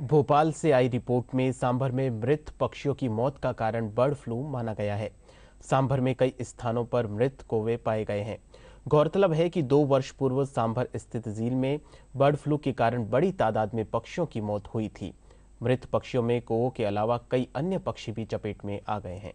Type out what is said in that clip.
भोपाल से आई रिपोर्ट में सांभर में मृत पक्षियों की मौत का कारण बर्ड फ्लू माना गया है सांभर में कई स्थानों पर मृत कोवे पाए गए हैं गौरतलब है कि दो वर्ष पूर्व सांभर स्थित झील में बर्ड फ्लू के कारण बड़ी तादाद में पक्षियों की मौत हुई थी मृत पक्षियों में कोवों के अलावा कई अन्य पक्षी भी चपेट में आ गए हैं